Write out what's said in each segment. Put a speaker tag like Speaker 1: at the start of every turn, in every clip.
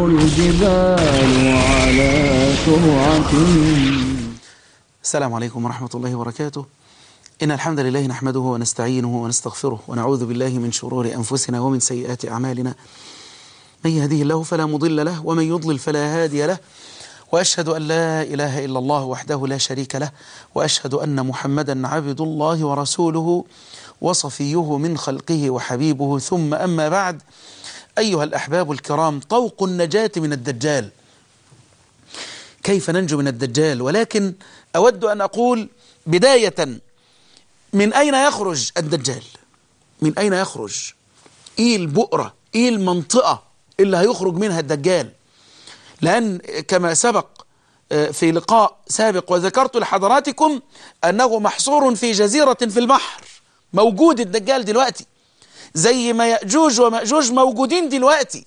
Speaker 1: الجبال على سرعة السلام عليكم ورحمة الله وبركاته إن الحمد لله نحمده ونستعينه ونستغفره ونعوذ بالله من شرور أنفسنا ومن سيئات أعمالنا من يهديه الله فلا مضل له ومن يضلل فلا هادي له وأشهد أن لا إله إلا الله وحده لا شريك له وأشهد أن محمدا عبد الله ورسوله وصفيه من خلقه وحبيبه ثم أما بعد أيها الأحباب الكرام طوق النجاة من الدجال كيف ننجو من الدجال ولكن أود أن أقول بداية من أين يخرج الدجال من أين يخرج إيه البؤرة إيه المنطقة اللي هيخرج منها الدجال لأن كما سبق آه، في لقاء سابق وذكرت لحضراتكم أنه محصور في جزيرة في البحر موجود الدجال دلوقتي زي ما يأجوج ومأجوج موجودين دلوقتي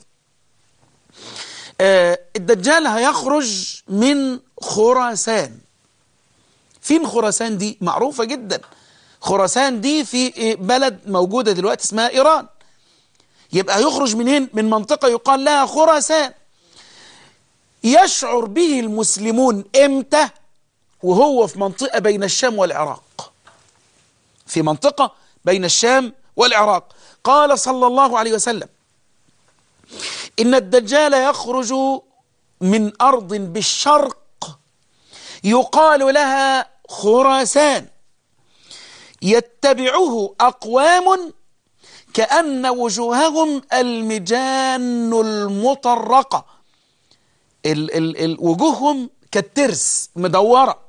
Speaker 1: آه الدجال هيخرج من خراسان فين خراسان دي معروفة جدا خراسان دي في بلد موجودة دلوقتي اسمها إيران يبقى يخرج منين من منطقة يقال لها خراسان يشعر به المسلمون امتى وهو في منطقة بين الشام والعراق في منطقة بين الشام والعراق قال صلى الله عليه وسلم إن الدجال يخرج من أرض بالشرق يقال لها خراسان يتبعه أقوام كأن وجوههم المجان المطرقة ال ال ال وجوههم كالترس مدورة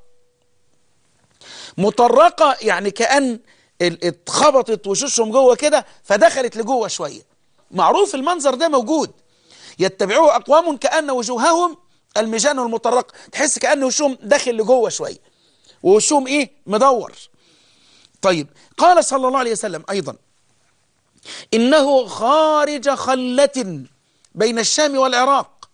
Speaker 1: مطرقة يعني كأن اتخبطت وشوشهم جوه كده فدخلت لجوه شويه معروف المنظر ده موجود يتبعوه اقوام كان وجوههم المجان المطرقه تحس كان وشهم داخل لجوه شويه ووشهم ايه مدور طيب قال صلى الله عليه وسلم ايضا انه خارج خله بين الشام والعراق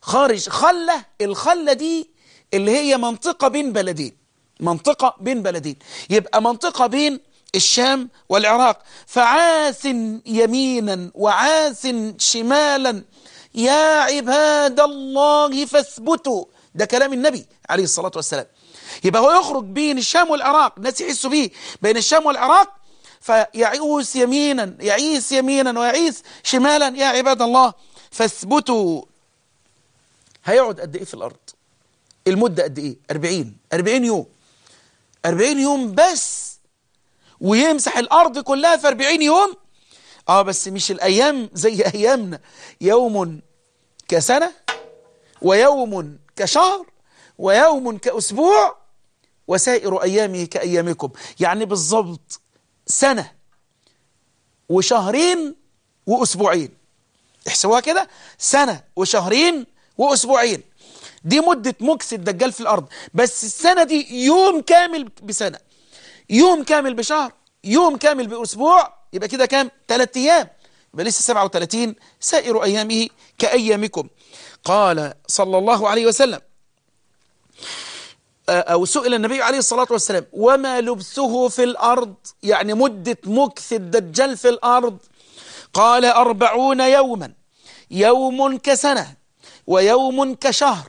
Speaker 1: خارج خله الخله دي اللي هي منطقه بين بلدين منطقة بين بلدين يبقى منطقة بين الشام والعراق فعاث يمينا وعاث شمالا يا عباد الله فاثبتوا ده كلام النبي عليه الصلاة والسلام يبقى هو يخرج بين الشام والعراق الناس يحسوا بيه بين الشام والعراق فيعوس يمينا يعيس يمينا ويعيس شمالا يا عباد الله فاثبتوا هيقعد قد ايه في الارض المدة قد ايه 40 40 يوم 40 يوم بس ويمسح الأرض كلها في 40 يوم آه بس مش الأيام زي أيامنا يوم كسنة ويوم كشهر ويوم كأسبوع وسائر أيامه كأيامكم يعني بالظبط سنة وشهرين وأسبوعين احسبوها كده سنة وشهرين وأسبوعين دي مدة مكس الدجال في الأرض بس السنة دي يوم كامل بسنة يوم كامل بشهر يوم كامل بأسبوع يبقى كده كام؟ ثلاث أيام يبقى لسه 37 سائر أيامه كأيامكم قال صلى الله عليه وسلم آه، أو سئل النبي عليه الصلاة والسلام وما لبثه في الأرض يعني مدة مكث الدجال في الأرض قال أربعون يوما يوم كسنة ويوم كشهر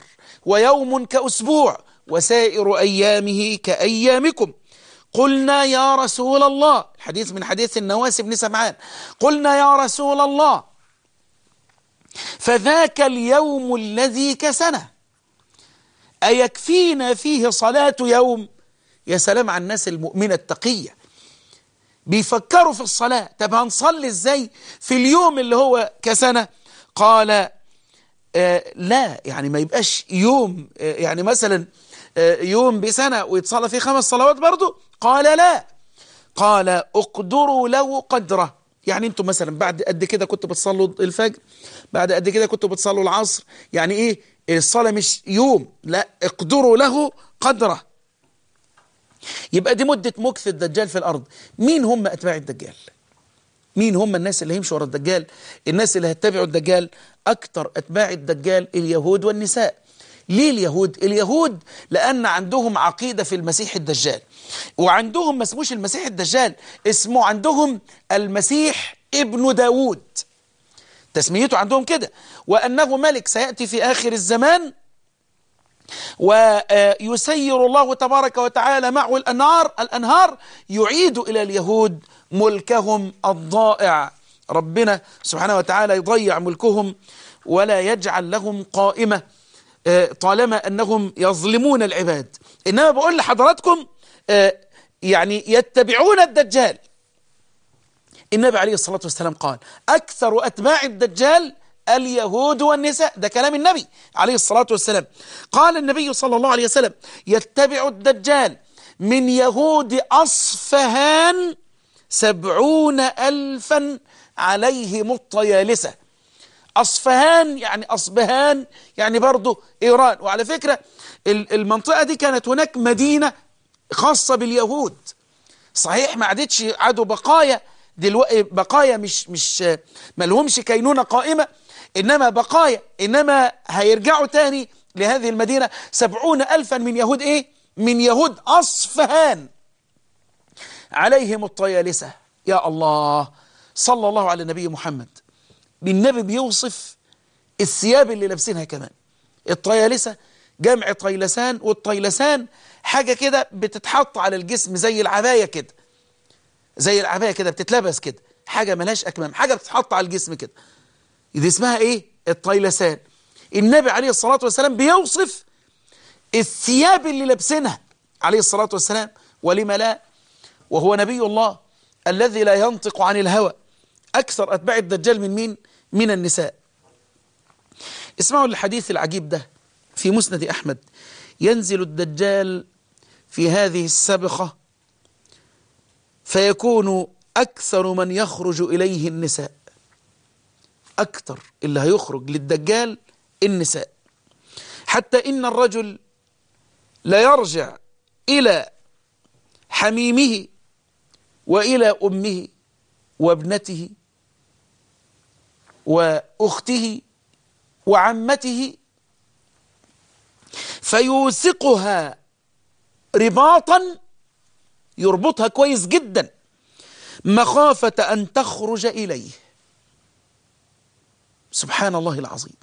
Speaker 1: ويوم كأسبوع وسائر أيامه كأيامكم قلنا يا رسول الله الحديث من حديث النواس بن سمعان قلنا يا رسول الله فذاك اليوم الذي كسنه أيكفينا فيه صلاة يوم يا سلام على الناس المؤمنة التقية بيفكروا في الصلاة طب هنصلي ازاي في اليوم اللي هو كسنة قال آه، لا يعني ما يبقاش يوم آه، يعني مثلا آه، يوم بسنة ويتصلى فيه خمس صلوات برضه قال لا قال اقدروا له قدره يعني انتم مثلا بعد قد كده كنتوا بتصلوا الفجر بعد قد كده كنتوا بتصلوا العصر يعني ايه الصلاة مش يوم لا اقدروا له قدره يبقى دي مدة مكث الدجال في الأرض مين هم أتباع الدجال مين هم الناس اللي هيمشوا ورا الدجال الناس اللي هتتبعوا الدجال أكتر أتباع الدجال اليهود والنساء ليه اليهود؟ اليهود لأن عندهم عقيدة في المسيح الدجال وعندهم ما اسموش المسيح الدجال اسمه عندهم المسيح ابن داود تسميته عندهم كده وأنه ملك سيأتي في آخر الزمان ويسير الله تبارك وتعالى معه الأنهار الأنهار يعيد إلى اليهود ملكهم الضائع ربنا سبحانه وتعالى يضيع ملكهم ولا يجعل لهم قائمة آه، طالما أنهم يظلمون العباد إنما بقول لحضراتكم آه، يعني يتبعون الدجال النبي عليه الصلاة والسلام قال أكثر أتباع الدجال اليهود والنساء ده كلام النبي عليه الصلاة والسلام قال النبي صلى الله عليه وسلم يتبع الدجال من يهود أصفهان سبعون ألفا عليهم الطيالسة أصفهان يعني أصبهان يعني برضه إيران وعلى فكرة المنطقة دي كانت هناك مدينة خاصة باليهود صحيح ما عادتش عادوا بقايا دلوقتي بقايا مش مش ما لهمش كينونة قائمة إنما بقايا إنما هيرجعوا تاني لهذه المدينة سبعون ألفا من يهود إيه من يهود أصفهان عليهم الطيالسة يا الله صلى الله على النبي محمد بالنبي بيوصف الثياب اللي لابسينها كمان الطيالسة جمع طيلسان والطيلسان حاجة كده بتتحط على الجسم زي العباية كده زي العباية كده بتتلبس كده حاجة ملاش أكمام حاجة بتتحط على الجسم كده دي اسمها إيه الطيلسان النبي عليه الصلاة والسلام بيوصف الثياب اللي لابسينها عليه الصلاة والسلام ولما لا وهو نبي الله الذي لا ينطق عن الهوى أكثر أتباع الدجال من مين؟ من النساء اسمعوا الحديث العجيب ده في مسند أحمد ينزل الدجال في هذه السبخة فيكون أكثر من يخرج إليه النساء أكثر اللي هيخرج للدجال النساء حتى إن الرجل لا يرجع إلى حميمه وإلى أمه وابنته وأخته وعمته فيوثقها رباطا يربطها كويس جدا مخافة أن تخرج إليه سبحان الله العظيم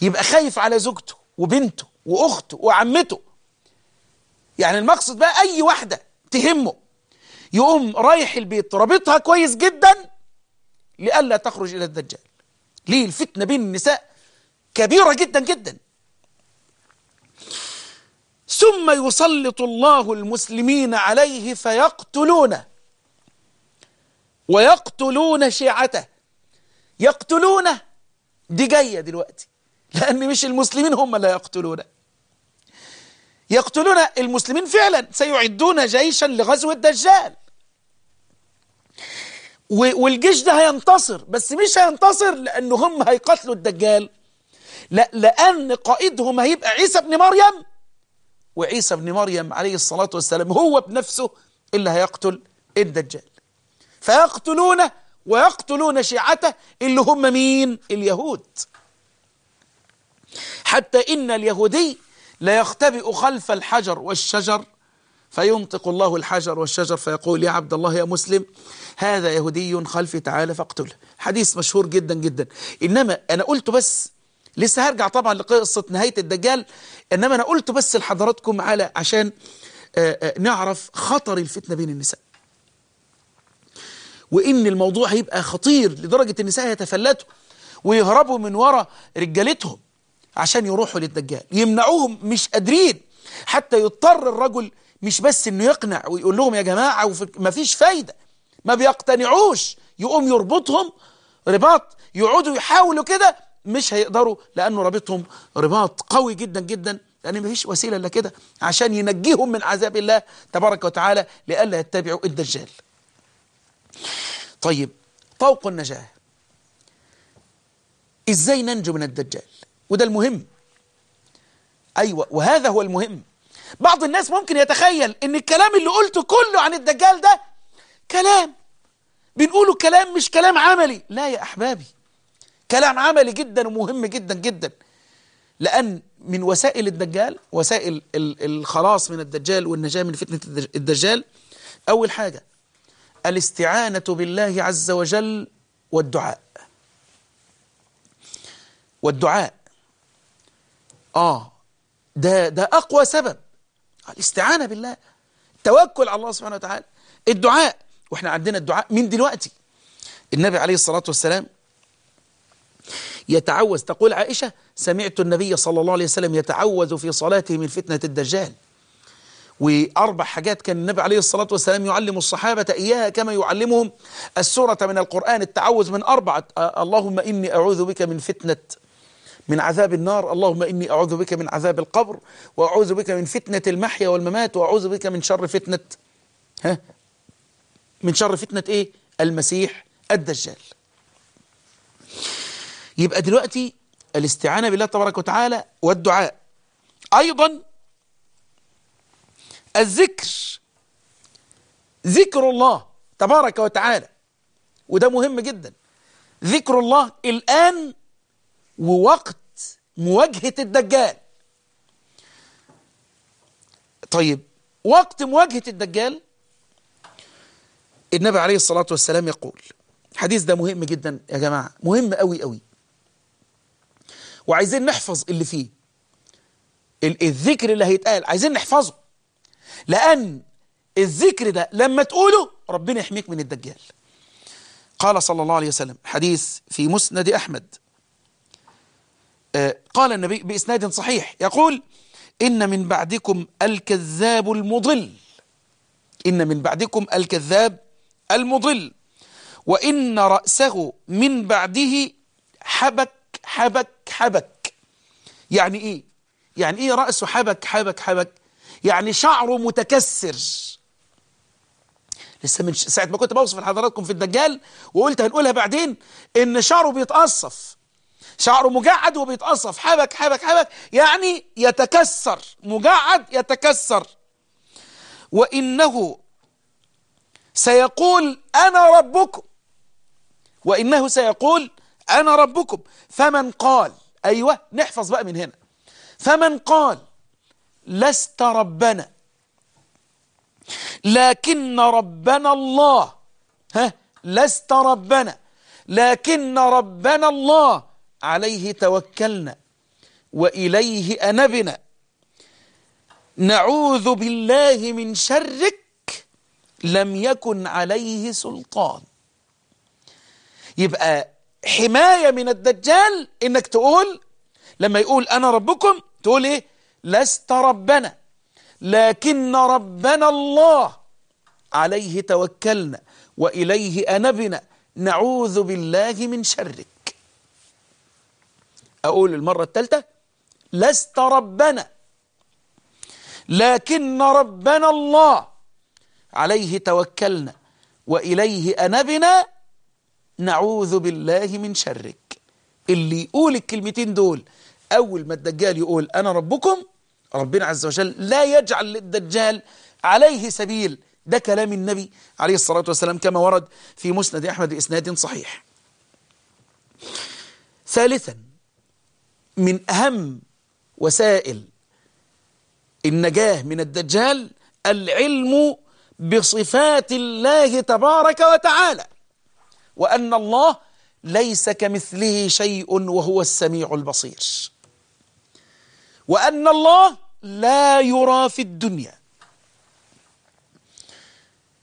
Speaker 1: يبقى خايف على زوجته وبنته وأخته وعمته يعني المقصد بقى أي واحدة تهمه يقوم رايح البيت رابطها كويس جدا لئلا تخرج إلى الدجال ليه الفتنة بين النساء كبيرة جدا جدا ثم يسلط الله المسلمين عليه فيقتلونه ويقتلون شيعته يقتلونه دي جاية دلوقتي لأن مش المسلمين هم اللي يقتلونه يقتلون المسلمين فعلا سيعدون جيشا لغزو الدجال والجيش ده هينتصر بس مش هينتصر لأن هم هيقتلوا الدجال لا لأن قائدهم هيبقى عيسى بن مريم وعيسى بن مريم عليه الصلاة والسلام هو بنفسه اللي هيقتل الدجال فيقتلونه ويقتلون شيعته اللي هم مين اليهود حتى إن اليهودي لا يختبئ خلف الحجر والشجر فينطق الله الحجر والشجر فيقول يا عبد الله يا مسلم هذا يهودي خلفي تعالى فاقتله حديث مشهور جدا جدا إنما أنا قلت بس لسه هرجع طبعا لقصة نهاية الدجال إنما أنا قلت بس لحضراتكم على عشان آه، آه، نعرف خطر الفتنة بين النساء وإن الموضوع هيبقى خطير لدرجة النساء هيتفلتوا ويهربوا من ورا رجالتهم عشان يروحوا للدجال يمنعوهم مش قادرين حتى يضطر الرجل مش بس انه يقنع ويقول لهم يا جماعة مفيش فايدة ما بيقتنعوش يقوم يربطهم رباط يقعدوا يحاولوا كده مش هيقدروا لانه رابطهم رباط قوي جدا جدا لان يعني مفيش وسيله الا كده عشان ينجيهم من عذاب الله تبارك وتعالى لئلا يتبعوا الدجال. طيب طوق النجاه ازاي ننجو من الدجال؟ وده المهم. ايوه وهذا هو المهم بعض الناس ممكن يتخيل ان الكلام اللي قلته كله عن الدجال ده كلام بنقوله كلام مش كلام عملي لا يا احبابي كلام عملي جدا ومهم جدا جدا لان من وسائل الدجال وسائل الخلاص من الدجال والنجاة من فتنة الدجال اول حاجة الاستعانة بالله عز وجل والدعاء والدعاء آه ده ده أقوى سبب الاستعانة بالله التوكل على الله سبحانه وتعالى الدعاء واحنا عندنا الدعاء من دلوقتي النبي عليه الصلاة والسلام يتعوذ تقول عائشة سمعت النبي صلى الله عليه وسلم يتعوذ في صلاته من فتنة الدجال وأربع حاجات كان النبي عليه الصلاة والسلام يعلم الصحابة إياها كما يعلمهم السورة من القرآن التعوذ من أربعة اللهم إني أعوذ بك من فتنة من عذاب النار اللهم إني أعوذ بك من عذاب القبر وأعوذ بك من فتنة المحيا والممات وأعوذ بك من شر فتنة ها من شر فتنة إيه المسيح الدجال يبقى دلوقتي الاستعانة بالله تبارك وتعالى والدعاء أيضا الذكر ذكر الله تبارك وتعالى وده مهم جدا ذكر الله الآن ووقت مواجهة الدجال طيب وقت مواجهة الدجال النبي عليه الصلاة والسلام يقول الحديث ده مهم جدا يا جماعة مهم قوي قوي وعايزين نحفظ اللي فيه الذكر اللي هيتقال عايزين نحفظه لأن الذكر ده لما تقوله ربنا يحميك من الدجال قال صلى الله عليه وسلم حديث في مسند أحمد قال النبي بإسناد صحيح يقول إن من بعدكم الكذاب المضل إن من بعدكم الكذاب المضل وإن رأسه من بعده حبك حبك حبك يعني إيه؟ يعني إيه رأسه حبك حبك حبك؟ يعني شعره متكسر لسه من ساعة ما كنت بوصف لحضراتكم في الدجال وقلت هنقولها بعدين إن شعره بيتقصف شعره مجعد وبيتقصف حبك حبك حبك يعني يتكسر مجعد يتكسر وإنه سيقول أنا ربكم وإنه سيقول أنا ربكم فمن قال أيوة نحفظ بقى من هنا فمن قال لست ربنا لكن ربنا الله ها لست ربنا لكن ربنا الله عليه توكلنا وإليه أنبنا نعوذ بالله من شرك لم يكن عليه سلطان يبقى حماية من الدجال إنك تقول لما يقول أنا ربكم تقول إيه لست ربنا لكن ربنا الله عليه توكلنا وإليه أنبنا نعوذ بالله من شرك أقول المرة الثالثة لست ربنا لكن ربنا الله عليه توكلنا وإليه أنبنا نعوذ بالله من شرك اللي يقول الكلمتين دول أول ما الدجال يقول أنا ربكم ربنا عز وجل لا يجعل للدجال عليه سبيل ده كلام النبي عليه الصلاة والسلام كما ورد في مسند أحمد إسناد صحيح ثالثا من أهم وسائل النجاة من الدجال العلم بصفات الله تبارك وتعالى وأن الله ليس كمثله شيء وهو السميع البصير وأن الله لا يرى في الدنيا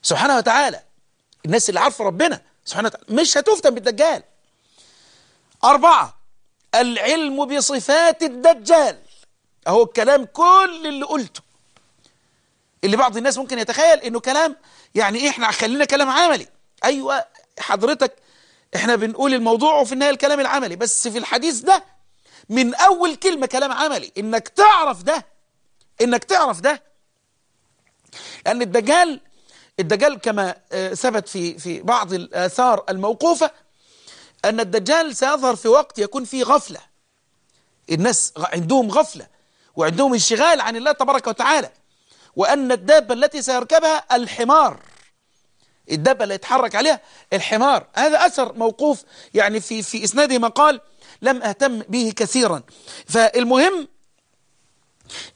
Speaker 1: سبحانه وتعالى الناس اللي عارفة ربنا سبحانه وتعالى مش هتفتن بالدجال أربعة العلم بصفات الدجال اهو الكلام كل اللي قلته اللي بعض الناس ممكن يتخيل انه كلام يعني إيه، احنا خلينا كلام عملي ايوه حضرتك احنا بنقول الموضوع وفي النهايه الكلام العملي بس في الحديث ده من اول كلمه كلام عملي انك تعرف ده انك تعرف ده لان الدجال الدجال كما آه، ثبت في في بعض الاثار الموقوفه أن الدجال سيظهر في وقت يكون فيه غفلة الناس عندهم غفلة وعندهم انشغال عن الله تبارك وتعالى وأن الدابة التي سيركبها الحمار الدابة اللي يتحرك عليها الحمار هذا أثر موقوف يعني في, في إسناده مقال لم أهتم به كثيرا فالمهم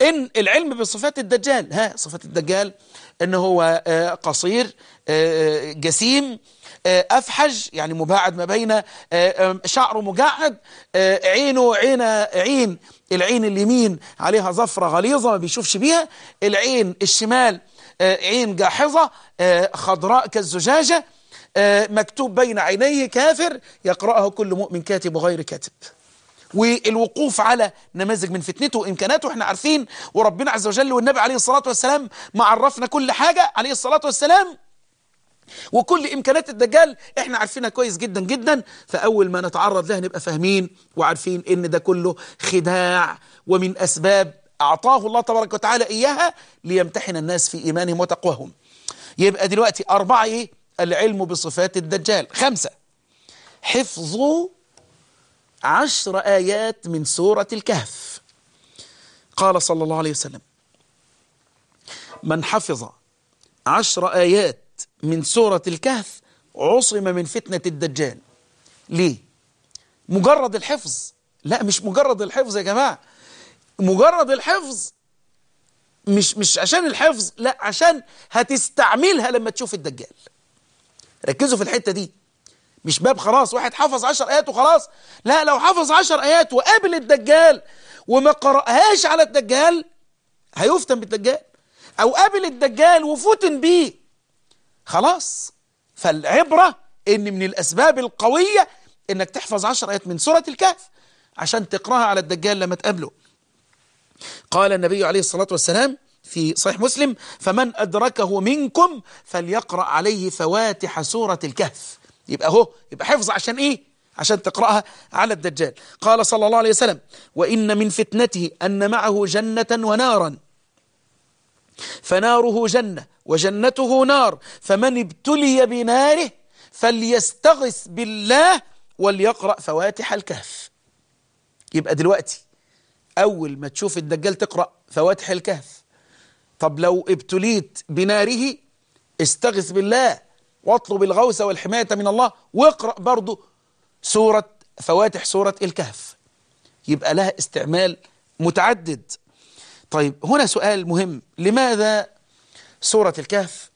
Speaker 1: إن العلم بصفات الدجال ها صفات الدجال إن هو آه، قصير آه، آه، جسيم آه، أفحج يعني مباعد ما بين آه، شعره مجعد آه، عينه عين عين العين اليمين عليها زفرة غليظة ما بيشوفش بيها العين الشمال عين جاحظة خضراء كالزجاجة مكتوب بين عينيه كافر يقرأها كل مؤمن كاتب وغير كاتب والوقوف على نماذج من فتنته وامكاناته احنا عارفين وربنا عز وجل والنبي عليه الصلاه والسلام ما عرفنا كل حاجه عليه الصلاه والسلام وكل إمكانات الدجال إحنا عارفينها كويس جدا جدا فأول ما نتعرض لها نبقى فاهمين وعارفين إن ده كله خداع ومن أسباب أعطاه الله تبارك وتعالى إياها ليمتحن الناس في إيمانهم وتقواهم يبقى دلوقتي أربعة إيه العلم بصفات الدجال خمسة حفظ عشر آيات من سورة الكهف قال صلى الله عليه وسلم من حفظ عشر آيات من سورة الكهف عصم من فتنة الدجال ليه؟ مجرد الحفظ لا مش مجرد الحفظ يا جماعة مجرد الحفظ مش مش عشان الحفظ لا عشان هتستعملها لما تشوف الدجال ركزوا في الحتة دي مش باب خلاص واحد حفظ عشر آيات وخلاص لا لو حفظ عشر آيات وقابل الدجال وما قرأهاش على الدجال هيفتن بالدجال أو قابل الدجال وفتن بيه خلاص فالعبرة ان من الاسباب القوية انك تحفظ عشر ايات من سورة الكهف عشان تقراها على الدجال لما تقابله قال النبي عليه الصلاة والسلام في صحيح مسلم فمن أدركه منكم فليقرأ عليه فواتح سورة الكهف يبقى هو يبقى حفظ عشان إيه عشان تقرأها على الدجال قال صلى الله عليه وسلم وإن من فتنته أن معه جنة ونارا فناره جنة وجنته نار فمن ابتلي بناره فليستغث بالله وليقرأ فواتح الكهف يبقى دلوقتي أول ما تشوف الدجال تقرأ فواتح الكهف طب لو ابتليت بناره استغث بالله واطلب الغوث والحماية من الله واقرأ برضه سورة فواتح سورة الكهف يبقى لها استعمال متعدد طيب هنا سؤال مهم لماذا سورة الكهف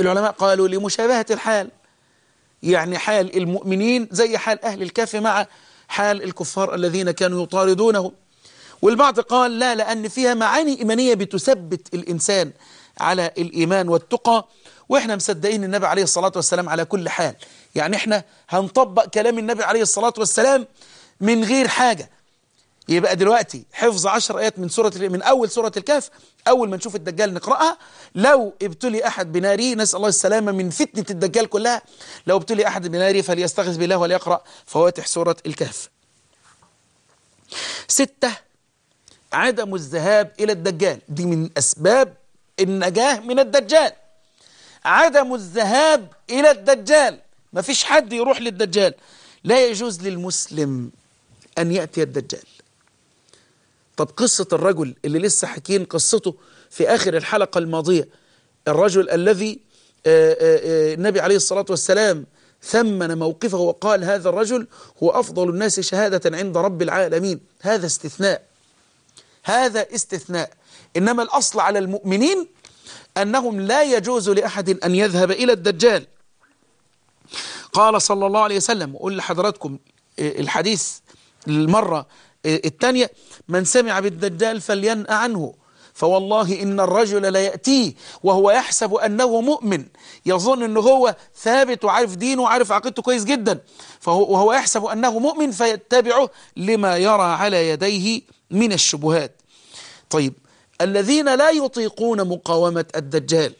Speaker 1: العلماء قالوا لمشابهة الحال يعني حال المؤمنين زي حال أهل الكهف مع حال الكفار الذين كانوا يطاردونه والبعض قال لا لأن فيها معاني إيمانية بتثبت الإنسان على الإيمان والتقى وإحنا مصدقين النبي عليه الصلاة والسلام على كل حال يعني إحنا هنطبق كلام النبي عليه الصلاة والسلام من غير حاجة يبقى دلوقتي حفظ 10 آيات من سورة من أول سورة الكهف أول ما نشوف الدجال نقرأها لو ابتلي أحد بناري نسأل الله السلامة من فتنة الدجال كلها لو ابتلي أحد بناري فليستغيث بالله وليقرأ فواتح سورة الكهف ستة عدم الذهاب إلى الدجال دي من أسباب النجاة من الدجال عدم الذهاب إلى الدجال مفيش حد يروح للدجال لا يجوز للمسلم أن يأتي الدجال طب قصة الرجل اللي لسه حكين قصته في آخر الحلقة الماضية الرجل الذي آه، آه، آه، النبي عليه الصلاة والسلام ثمن موقفه وقال هذا الرجل هو أفضل الناس شهادة عند رب العالمين هذا استثناء هذا استثناء إنما الأصل على المؤمنين أنهم لا يجوز لأحد أن يذهب إلى الدجال قال صلى الله عليه وسلم وقول لحضراتكم الحديث المرة الثانية من سمع بالدجال فلينأ عنه فوالله إن الرجل ليأتيه وهو يحسب أنه مؤمن يظن أنه هو ثابت وعارف دينه وعارف عقيدته كويس جدا فهو وهو يحسب أنه مؤمن فيتبعه لما يرى على يديه من الشبهات طيب الذين لا يطيقون مقاومة الدجال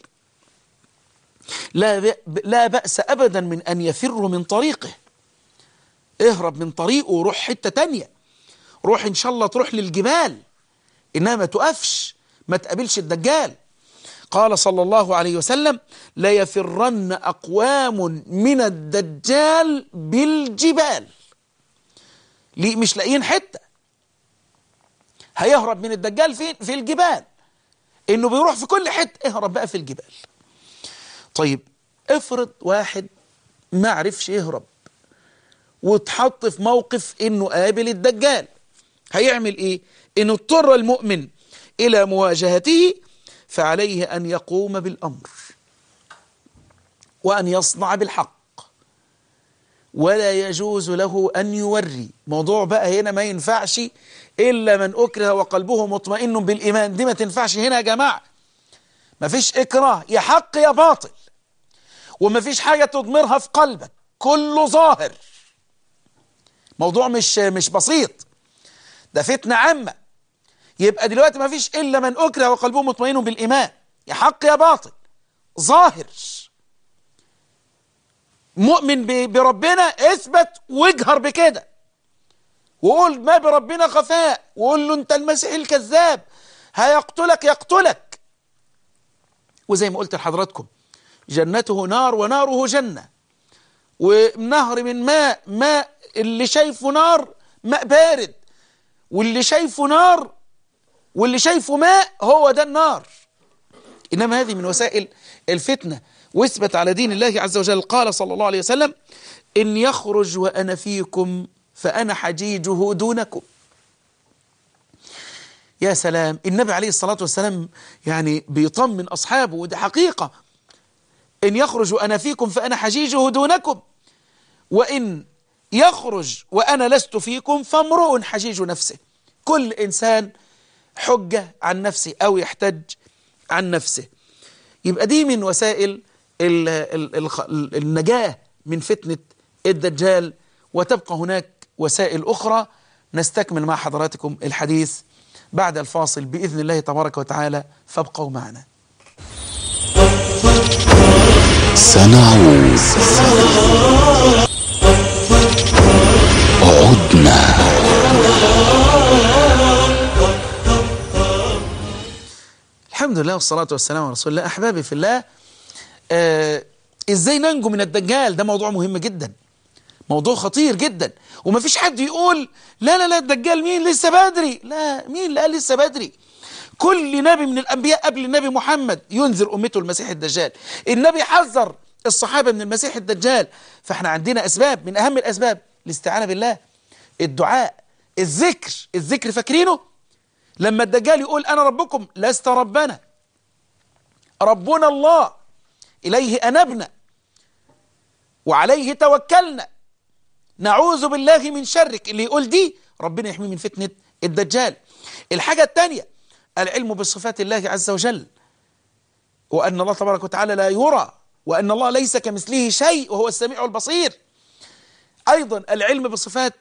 Speaker 1: لا لا بأس أبدا من أن يفروا من طريقه اهرب من طريقه وروح حتة تانية روح إن شاء الله تروح للجبال إنها ما تقفش ما تقابلش الدجال قال صلى الله عليه وسلم ليفرن أقوام من الدجال بالجبال ليه مش لاقيين حتة هيهرب من الدجال فين في الجبال انه بيروح في كل حتة اهرب بقى في الجبال طيب افرض واحد ما عرفش يهرب واتحط في موقف انه قابل الدجال هيعمل إيه؟ إن اضطر المؤمن إلى مواجهته فعليه أن يقوم بالأمر وأن يصنع بالحق ولا يجوز له أن يوري موضوع بقى هنا ما ينفعش إلا من أكره وقلبه مطمئن بالإيمان دي ما تنفعش هنا يا جماعة ما فيش إكراه يا حق يا باطل وما فيش حاجة تضمرها في قلبك كله ظاهر موضوع مش مش بسيط ده فتنة عامة يبقى دلوقتي ما فيش إلا من أكره وقلبه مطمئن بالإيمان يا حق يا باطل ظاهر مؤمن بربنا اثبت واجهر بكده وقول ما بربنا خفاء وقول له انت المسيح الكذاب هيقتلك يقتلك وزي ما قلت لحضراتكم جنته نار وناره جنة ونهر من ماء ماء اللي شايفه نار ماء بارد واللي شايفه نار واللي شايفه ماء هو ده النار إنما هذه من وسائل الفتنة واثبت على دين الله عز وجل قال صلى الله عليه وسلم إن يخرج وأنا فيكم فأنا حجيجه دونكم يا سلام النبي عليه الصلاة والسلام يعني بيطمن أصحابه وده حقيقة إن يخرج وأنا فيكم فأنا حجيجه دونكم وإن يخرج وأنا لست فيكم فامرؤ حجيج نفسه كل إنسان حجة عن نفسه أو يحتج عن نفسه يبقى دي من وسائل النجاة من فتنة الدجال وتبقى هناك وسائل أخرى نستكمل مع حضراتكم الحديث بعد الفاصل بإذن الله تبارك وتعالى فابقوا معنا سنعود عدنا الحمد لله والصلاة والسلام على رسول الله أحبابي في الله آه إزاي ننجو من الدجال ده موضوع مهم جدا موضوع خطير جدا ومفيش حد يقول لا لا لا الدجال مين لسه بدري لا مين اللي قال لسه بدري كل نبي من الأنبياء قبل النبي محمد ينذر أمته المسيح الدجال النبي حذر الصحابة من المسيح الدجال فاحنا عندنا أسباب من أهم الأسباب الاستعانة بالله الدعاء الذكر الذكر فاكرينه لما الدجال يقول أنا ربكم لست ربنا ربنا الله إليه أنبنا وعليه توكلنا نعوذ بالله من شرك اللي يقول دي ربنا يحميه من فتنة الدجال الحاجة الثانية العلم بصفات الله عز وجل وأن الله تبارك وتعالى لا يرى وأن الله ليس كمثله شيء وهو السميع البصير أيضا العلم بصفات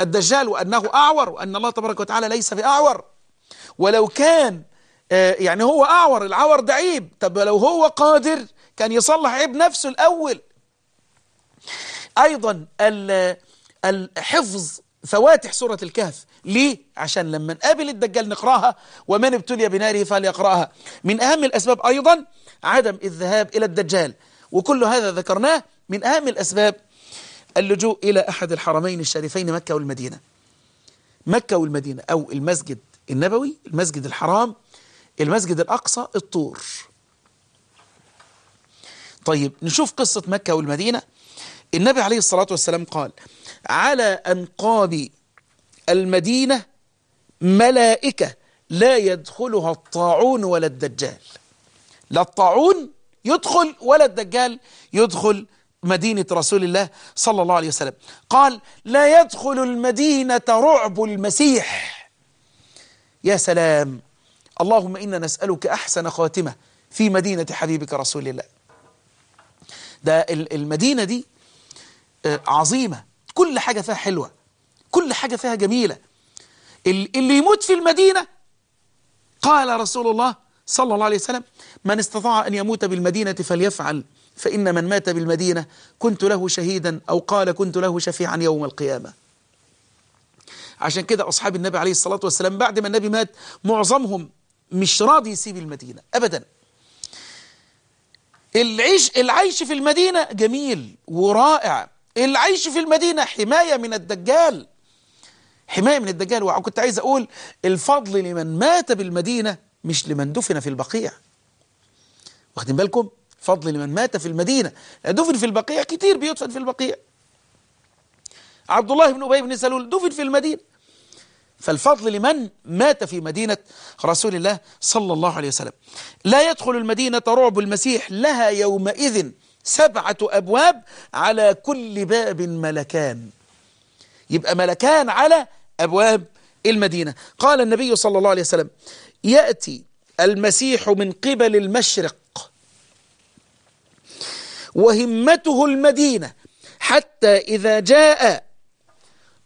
Speaker 1: الدجال وأنه أعور وأن الله تبارك وتعالى ليس بأعور ولو كان آه، يعني هو أعور العور ده عيب طب لو هو قادر كان يصلح عيب نفسه الأول أيضا الحفظ فواتح سورة الكهف ليه؟ عشان لما نقابل الدجال نقراها ومن ابتلي بناره فليقراها من أهم الأسباب أيضا عدم الذهاب إلى الدجال وكل هذا ذكرناه من أهم الأسباب اللجوء إلى أحد الحرمين الشريفين مكة والمدينة مكة والمدينة أو المسجد النبوي المسجد الحرام المسجد الأقصى الطور طيب نشوف قصة مكة والمدينة النبي عليه الصلاة والسلام قال على أنقاب المدينة ملائكة لا يدخلها الطاعون ولا الدجال لا الطاعون يدخل ولا الدجال يدخل مدينة رسول الله صلى الله عليه وسلم قال لا يدخل المدينة رعب المسيح يا سلام اللهم إنا نسألك أحسن خاتمة في مدينة حبيبك رسول الله ده المدينة دي آه، عظيمة كل حاجة فيها حلوة كل حاجة فيها جميلة اللي يموت في المدينة قال رسول الله صلى الله عليه وسلم من استطاع أن يموت بالمدينة فليفعل فإن من مات بالمدينة كنت له شهيدا أو قال كنت له شفيعا يوم القيامة عشان كده أصحاب النبي عليه الصلاة والسلام بعد ما النبي مات معظمهم مش راضي يسيب المدينة أبدا العيش, العيش في المدينة جميل ورائع العيش في المدينة حماية من الدجال حماية من الدجال وكنت عايز أقول الفضل لمن مات بالمدينة مش لمن دفن في البقيع واخدين بالكم فضل لمن مات في المدينة دفن في البقيع كتير بيدفن في البقيع عبد الله بن أبي بن سلول دفن في المدينة فالفضل لمن مات في مدينة رسول الله صلى الله عليه وسلم لا يدخل المدينة رعب المسيح لها يومئذ سبعة أبواب على كل باب ملكان يبقى ملكان على أبواب المدينة قال النبي صلى الله عليه وسلم يأتي المسيح من قبل المشرق وهمته المدينة حتى إذا جاء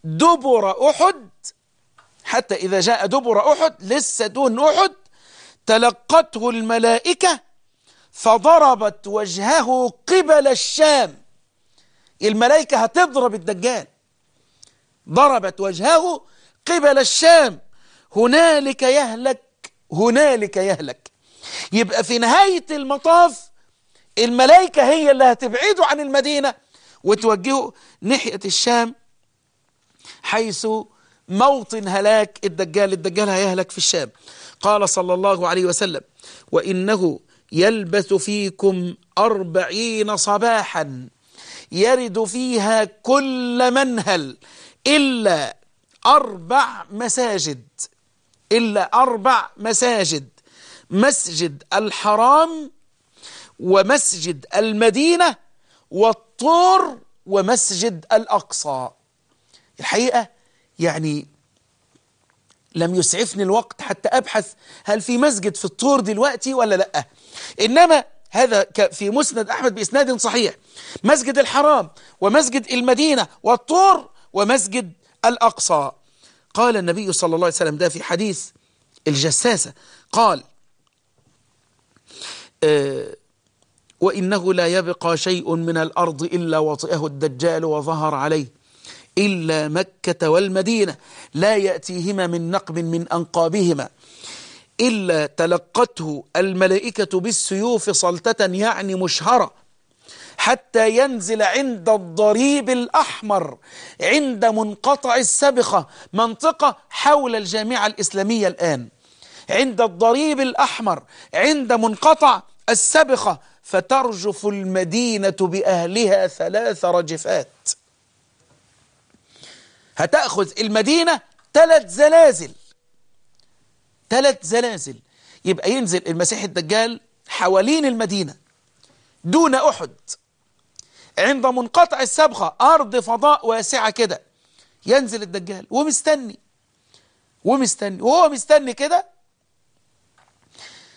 Speaker 1: دبر أحد حتى إذا جاء دبر أحد لسه دون أحد تلقته الملائكة فضربت وجهه قبل الشام الملائكة هتضرب الدجال ضربت وجهه قبل الشام هنالك يهلك هنالك يهلك يبقى في نهاية المطاف الملائكة هي اللي هتبعده عن المدينة وتوجهه ناحية الشام حيث موطن هلاك الدجال الدجال هيهلك في الشام قال صلى الله عليه وسلم وإنه يلبث فيكم أربعين صباحا يرد فيها كل منهل إلا أربع مساجد إلا أربع مساجد مسجد الحرام ومسجد المدينة والطور ومسجد الأقصى الحقيقة يعني لم يسعفني الوقت حتى أبحث هل في مسجد في الطور دلوقتي ولا لأ إنما هذا في مسند أحمد بإسناد صحيح مسجد الحرام ومسجد المدينة والطور ومسجد الأقصى قال النبي صلى الله عليه وسلم ده في حديث الجساسة قال آه، وإنه لا يبقى شيء من الأرض إلا وطئه الدجال وظهر عليه إلا مكة والمدينة لا يأتيهما من نقب من أنقابهما إلا تلقته الملائكة بالسيوف صلتة يعني مشهرة حتى ينزل عند الضريب الأحمر عند منقطع السبخة منطقة حول الجامعة الإسلامية الآن عند الضريب الأحمر عند منقطع السبخة فترجف المدينة بأهلها ثلاث رجفات هتأخذ المدينة ثلاث زلازل ثلاث زلازل يبقى ينزل المسيح الدجال حوالين المدينة دون أحد عند منقطع السبخة أرض فضاء واسعة كده ينزل الدجال ومستني ومستني وهو مستني كده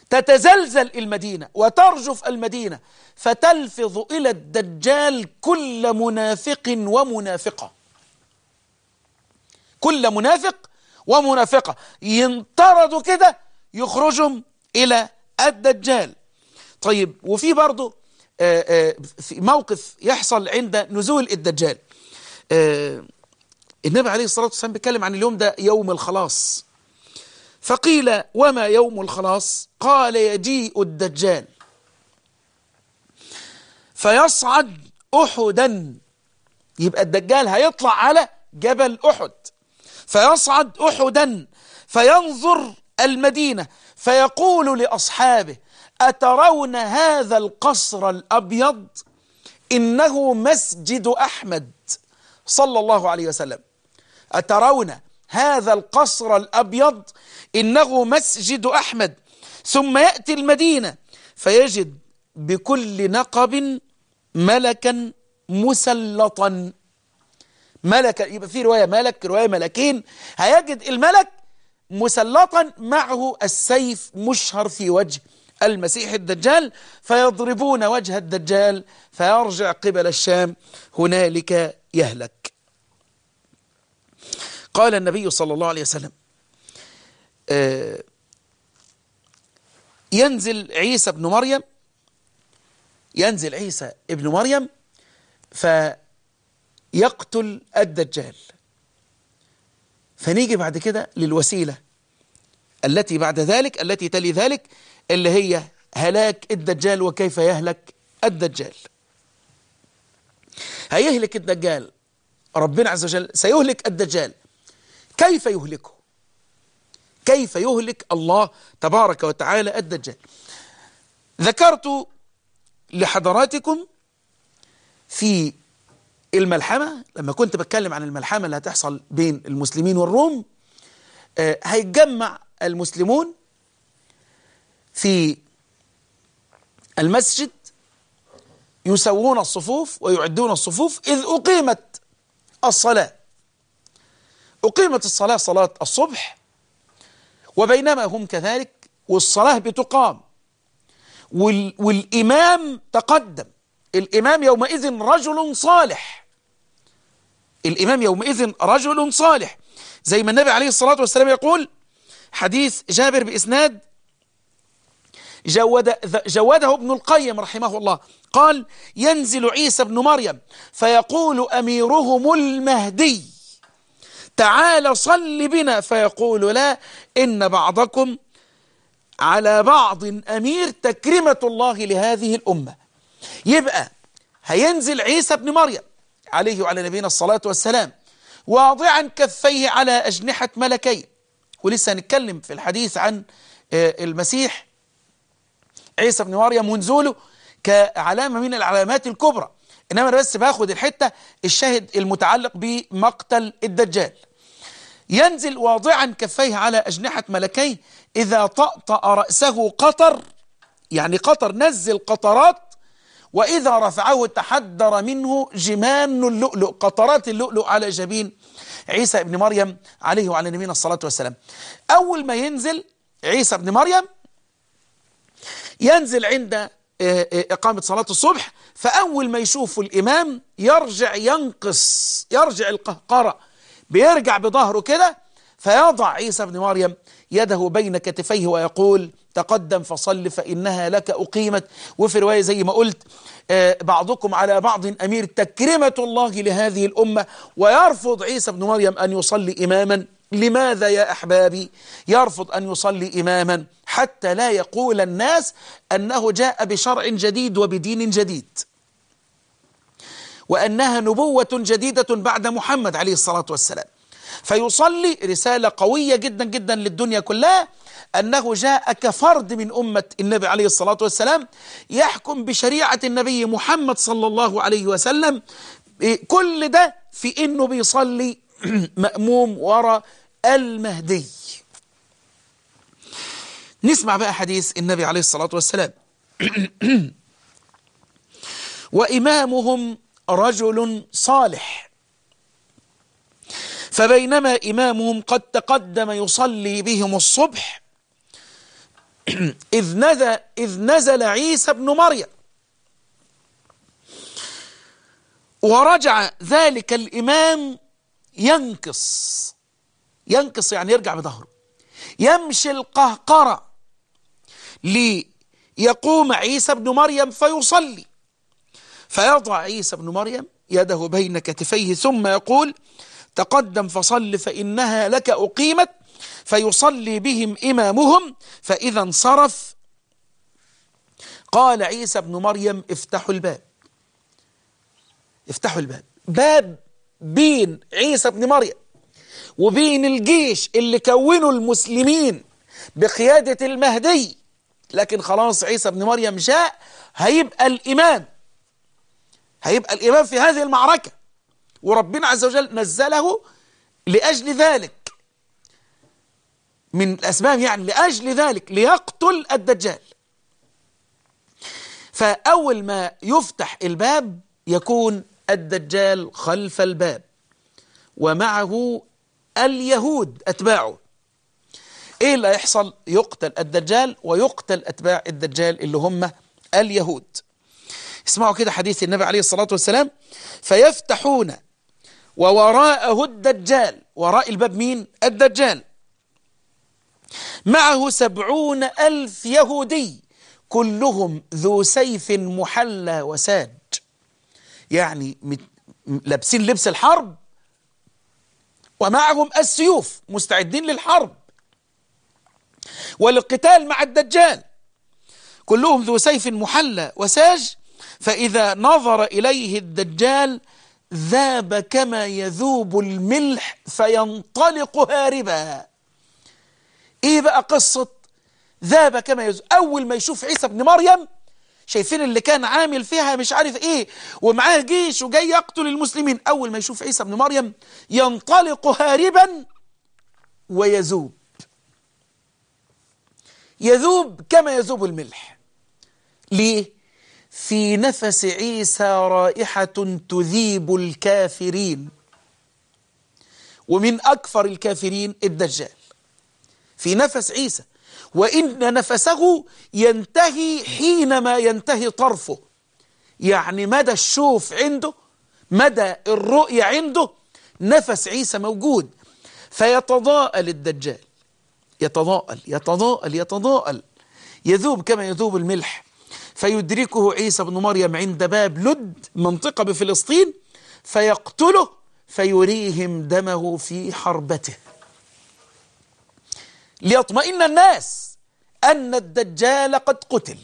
Speaker 1: تتزلزل المدينة وترجف المدينة فتلفظ إلى الدجال كل منافق ومنافقة كل منافق ومنافقة ينطردوا كده يخرجهم إلى الدجال طيب وفي برضه آه، آه، في موقف يحصل عند نزول الدجال آه، النبي عليه الصلاة والسلام بيتكلم عن اليوم ده يوم الخلاص فقيل وما يوم الخلاص قال يجيء الدجال فيصعد أحدا يبقى الدجال هيطلع على جبل أحد فيصعد أحدا فينظر المدينة فيقول لأصحابه أترون هذا القصر الأبيض إنه مسجد أحمد صلى الله عليه وسلم أترون هذا القصر الأبيض إنه مسجد أحمد ثم يأتي المدينة فيجد بكل نقب ملكا مسلطا ملكا يبقى في رواية ملك رواية ملكين هيجد الملك مسلطا معه السيف مشهر في وجه المسيح الدجال فيضربون وجه الدجال فيرجع قبل الشام هنالك يهلك قال النبي صلى الله عليه وسلم آه، ينزل عيسى ابن مريم ينزل عيسى ابن مريم فيقتل الدجال فنيجي بعد كده للوسيلة التي بعد ذلك التي تلي ذلك اللي هي هلاك الدجال وكيف يهلك الدجال هيهلك الدجال ربنا عز وجل سيهلك الدجال كيف يهلكه كيف يهلك الله تبارك وتعالى الدجال ذكرت لحضراتكم في الملحمة لما كنت بتكلم عن الملحمة اللي هتحصل بين المسلمين والروم آه، هيتجمع المسلمون في المسجد يسوون الصفوف ويعدون الصفوف إذ أقيمت الصلاة أقيمت الصلاة صلاة الصبح وبينما هم كذلك والصلاة بتقام وال والإمام تقدم الإمام يومئذ رجل صالح الإمام يومئذ رجل صالح زي ما النبي عليه الصلاة والسلام يقول حديث جابر بإسناد جود جوده ابن القيم رحمه الله قال ينزل عيسى بن مريم فيقول أميرهم المهدي تعال صل بنا فيقول لا إن بعضكم على بعض أمير تكرمة الله لهذه الأمة يبقى هينزل عيسى بن مريم عليه وعلى نبينا الصلاة والسلام واضعا كفيه على أجنحة ملكين ولسه هنتكلم في الحديث عن آه، المسيح عيسى بن مريم ونزوله كعلامة من العلامات الكبرى إنما أنا بس باخد الحتة الشاهد المتعلق بمقتل الدجال ينزل واضعا كفيه على أجنحة ملكيه إذا طأطأ رأسه قطر يعني قطر نزل قطرات وإذا رفعه تحدر منه جمان اللؤلؤ قطرات اللؤلؤ على جبين عيسى ابن مريم عليه وعلى نبينا الصلاة والسلام أول ما ينزل عيسى ابن مريم ينزل عند آه، آه، إقامة صلاة الصبح فأول ما يشوف الإمام يرجع ينقص يرجع القهقرة بيرجع بظهره كده فيضع عيسى بن مريم يده بين كتفيه ويقول تقدم فصل فإنها لك أقيمت وفي رواية زي ما قلت آه، بعضكم على بعض أمير تكرمة الله لهذه الأمة ويرفض عيسى بن مريم أن يصلي إماما لماذا يا أحبابي يرفض أن يصلي إماما حتى لا يقول الناس أنه جاء بشرع جديد وبدين جديد وأنها نبوة جديدة بعد محمد عليه الصلاة والسلام فيصلي رسالة قوية جدا جدا للدنيا كلها أنه جاء كفرد من أمة النبي عليه الصلاة والسلام يحكم بشريعة النبي محمد صلى الله عليه وسلم إيه، كل ده في أنه بيصلي مأموم ورا المهدي نسمع بقى حديث النبي عليه الصلاة والسلام وإمامهم رجل صالح فبينما إمامهم قد تقدم يصلي بهم الصبح إذ نزل, إذ نزل عيسى بن مريم ورجع ذلك الإمام ينكص ينكص يعني يرجع بظهره يمشي القهقرة ليقوم عيسى بن مريم فيصلي فيضع عيسى بن مريم يده بين كتفيه ثم يقول تقدم فصل فإنها لك أقيمت فيصلي بهم إمامهم فإذا انصرف قال عيسى بن مريم افتحوا الباب افتحوا الباب باب بين عيسى بن مريم وبين الجيش اللي كونه المسلمين بقيادة المهدي لكن خلاص عيسى بن مريم جاء هيبقى الإمام هيبقى الإمام في هذه المعركة وربنا عز وجل نزله لأجل ذلك من الأسباب يعني لأجل ذلك ليقتل الدجال فأول ما يفتح الباب يكون الدجال خلف الباب ومعه اليهود أتباعه إيه اللي هيحصل يقتل الدجال ويقتل أتباع الدجال اللي هم اليهود اسمعوا كده حديث النبي عليه الصلاة والسلام فيفتحون ووراءه الدجال وراء الباب مين الدجال معه سبعون ألف يهودي كلهم ذو سيف محلى وساد يعني لابسين لبس الحرب ومعهم السيوف مستعدين للحرب وللقتال مع الدجال كلهم ذو سيف محلى وساج فإذا نظر إليه الدجال ذاب كما يذوب الملح فينطلق هاربا ايه بقى قصة ذاب كما يذوب اول ما يشوف عيسى ابن مريم شايفين اللي كان عامل فيها مش عارف ايه ومعاه جيش وجاي يقتل المسلمين اول ما يشوف عيسى ابن مريم ينطلق هاربا ويذوب يذوب كما يذوب الملح ليه في نفس عيسى رائحة تذيب الكافرين ومن أكثر الكافرين الدجال في نفس عيسى وإن نفسه ينتهي حينما ينتهي طرفه يعني مدى الشوف عنده مدى الرؤية عنده نفس عيسى موجود فيتضاءل الدجال يتضاءل يتضاءل يتضاءل يذوب كما يذوب الملح فيدركه عيسى بن مريم عند باب لد منطقة بفلسطين فيقتله فيريهم دمه في حربته ليطمئن الناس أن الدجال قد قتل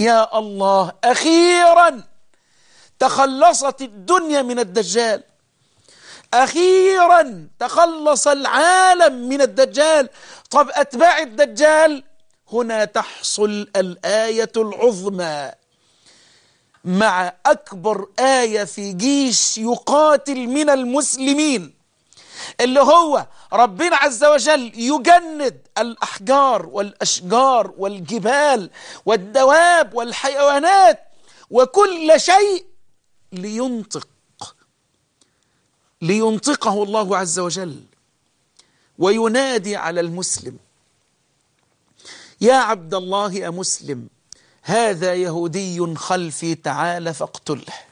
Speaker 1: يا الله أخيرا تخلصت الدنيا من الدجال أخيرا تخلص العالم من الدجال طب أتباع الدجال هنا تحصل الآية العظمى مع أكبر آية في جيش يقاتل من المسلمين اللي هو ربنا عز وجل يجند الأحجار والأشجار والجبال والدواب والحيوانات وكل شيء لينطق لينطقه الله عز وجل وينادي على المسلم يا عبد الله يا مسلم هذا يهودي خلفي تعال فاقتله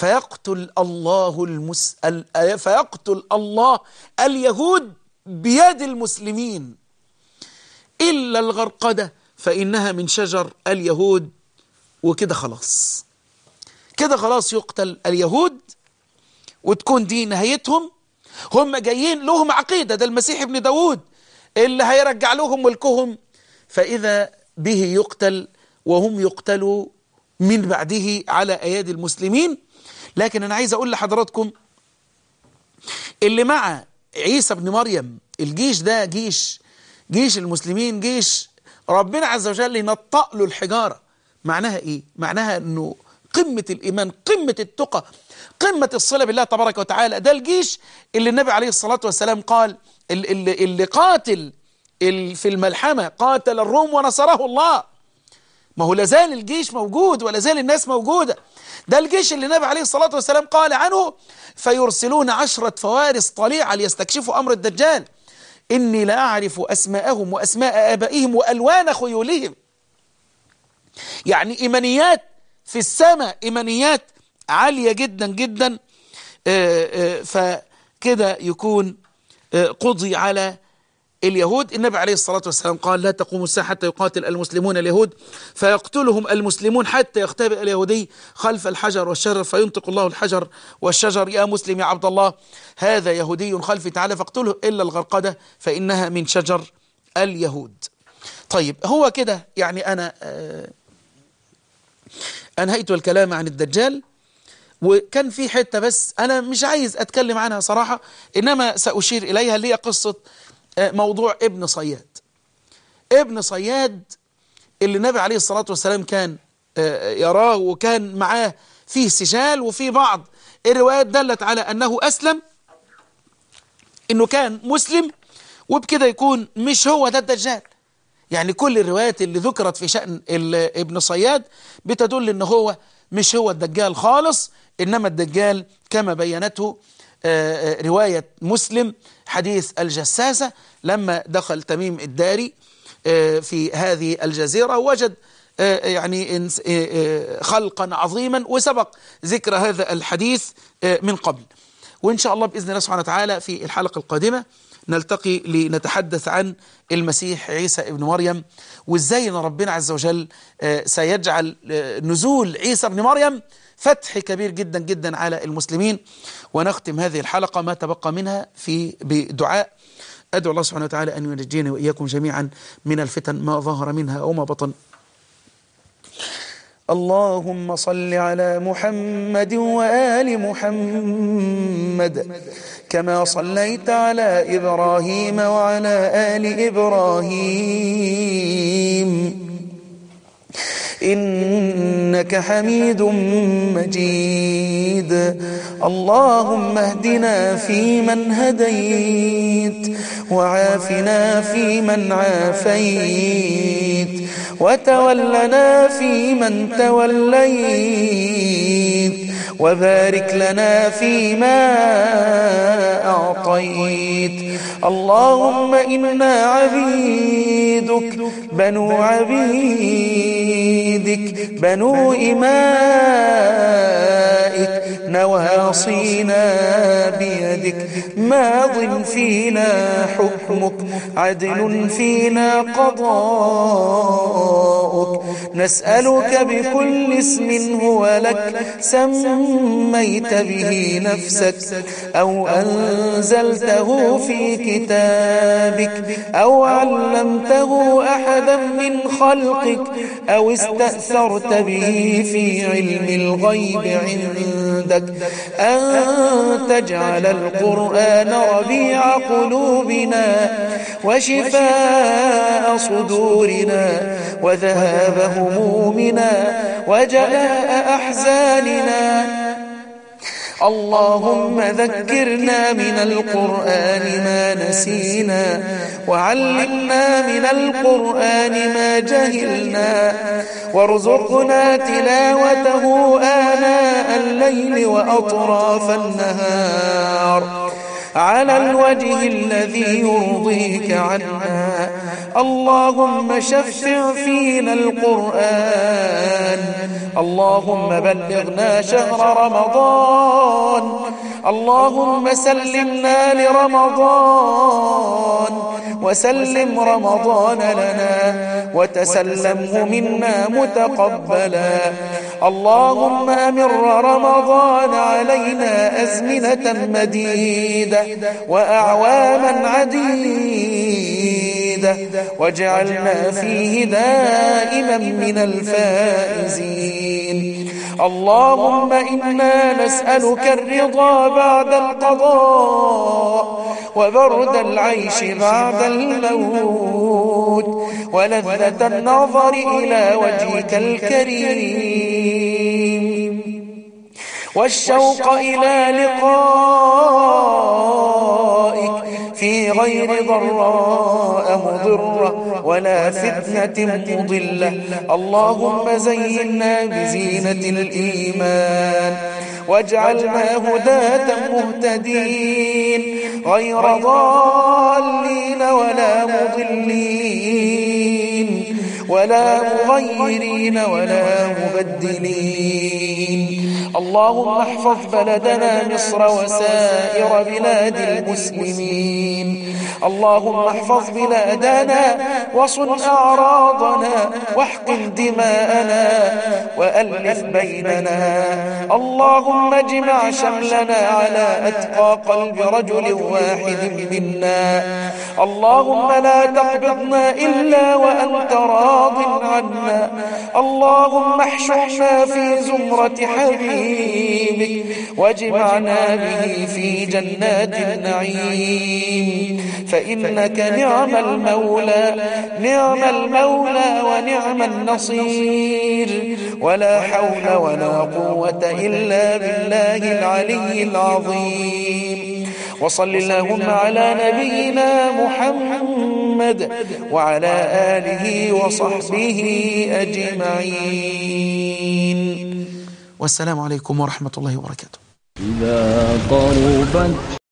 Speaker 1: فيقتل الله المس... آه، فيقتل الله اليهود بيد المسلمين إلا الغرقدة فإنها من شجر اليهود وكده خلاص كده خلاص يقتل اليهود وتكون دي نهايتهم هم جايين لهم عقيدة ده المسيح ابن داود اللي هيرجع لهم ملكهم فإذا به يقتل وهم يقتلوا من بعده على أيادي المسلمين لكن أنا عايز أقول لحضراتكم اللي مع عيسى بن مريم الجيش ده جيش جيش المسلمين جيش ربنا عز وجل ينطق له الحجارة معناها إيه؟ معناها أنه قمة الإيمان قمة التقى قمة الصلة بالله تبارك وتعالى ده الجيش اللي النبي عليه الصلاة والسلام قال اللي, اللي قاتل في الملحمة قاتل الروم ونصره الله ما هو لازال الجيش موجود ولازال الناس موجودة ده الجيش اللي النبي عليه الصلاة والسلام قال عنه فيرسلون عشرة فوارس طليعة ليستكشفوا أمر الدجال إني لا أعرف أسماءهم وأسماء آبائهم وألوان خيولهم يعني إيمانيات في السماء إيمانيات عالية جدا جدا آه، آه، فكده يكون آه، قضي على اليهود النبي عليه الصلاة والسلام قال لا تقوم الساعة حتى يقاتل المسلمون اليهود فيقتلهم المسلمون حتى يختبئ اليهودي خلف الحجر والشجر فينطق الله الحجر والشجر يا مسلم يا عبد الله هذا يهودي خلفي تعالى فاقتله إلا الغرقدة فإنها من شجر اليهود طيب هو كده يعني أنا آه، أنهيت الكلام عن الدجال وكان في حتة بس أنا مش عايز أتكلم عنها صراحة إنما سأشير إليها اللي هي قصة آه، موضوع ابن صياد ابن صياد اللي النبي عليه الصلاة والسلام كان آه، آه، يراه وكان معاه فيه سجال وفي بعض الروايات دلت على أنه أسلم أنه كان مسلم وبكده يكون مش هو ده الدجال يعني كل الروايات اللي ذكرت في شأن ابن صياد بتدل أنه هو مش هو الدجال خالص إنما الدجال كما بينته آه، آه، رواية مسلم حديث الجساسة لما دخل تميم الداري آه، في هذه الجزيرة وجد يعني خلقا عظيما وسبق ذكر هذا الحديث من قبل وإن شاء الله بإذن الله سبحانه وتعالى في الحلقة القادمة نلتقي لنتحدث عن المسيح عيسى ابن مريم وإزاي أن ربنا عز وجل سيجعل نزول عيسى ابن مريم فتح كبير جدا جدا على المسلمين ونختم هذه الحلقة ما تبقى منها في بدعاء أدعو الله سبحانه وتعالى أن ينجينا وإياكم جميعا من الفتن ما ظهر منها وما بطن اللهم صل على محمد وآل محمد كما صليت على إبراهيم وعلى آل إبراهيم إنك حميد مجيد اللهم اهدنا فيمن هديت وعافنا فيمن عافيت وتولنا فيمن توليت وبارك لنا فيما أعطيت اللهم إنا عبيدك بنو عبيدك بنو إمائك نواصينا بيدك ماض فينا حكمك عدل فينا قضاءك نسألك بكل اسم هو لك سميت به نفسك أو أنزلته في كتابك أو علمته أحدا من خلقك أو استأثرت به في علم الغيب عندك عندك أن تجعل القرآن ربيع قلوبنا وشفاء صدورنا وذهاب همومنا وجلاء أحزاننا اللهم ذكرنا من القرآن ما نسينا وعلمنا من القرآن ما جهلنا وارزقنا تلاوته آناء الليل وأطراف النهار على الوجه الذي يرضيك عنا اللهم شفع فينا القرآن اللهم بلغنا شهر رمضان اللهم سلمنا لرمضان وسلم رمضان لنا وتسلمه منا متقبلا اللهم أمر رمضان علينا أزمنة مديدة وأعواما عديدة واجعلنا فيه دائما من الفائزين اللهم إنا نسألك الرضا بعد القضاء وبرد العيش بعد الموت ولذة النظر إلى وجهك الكريم والشوق إلى لقائك في غير ضراء مضرة ولا فتنة مضلة اللهم زينا بزينة الإيمان واجعلنا هداة مهتدين غير ضالين ولا مضلين ولا مغيرين ولا مبدلين اللهم احفظ بلدنا مصر وسائر بلاد المسلمين اللهم احفظ بلادنا وصن أعراضنا واحقن دماءنا وألف بيننا اللهم اجمع شملنا على أتقى قلب رجل واحد منا اللهم لا تقبضنا إلا وأنت راض عنا اللهم احشرنا في زمرة حبيبنا واجمعنا به في جنات النعيم فإنك نعم المولى نعم المولى ونعم النصير ولا حول ولا قوة إلا بالله العلي العظيم وصل اللهم على نبينا محمد وعلى آله وصحبه أجمعين والسلام عليكم ورحمة الله وبركاته إذا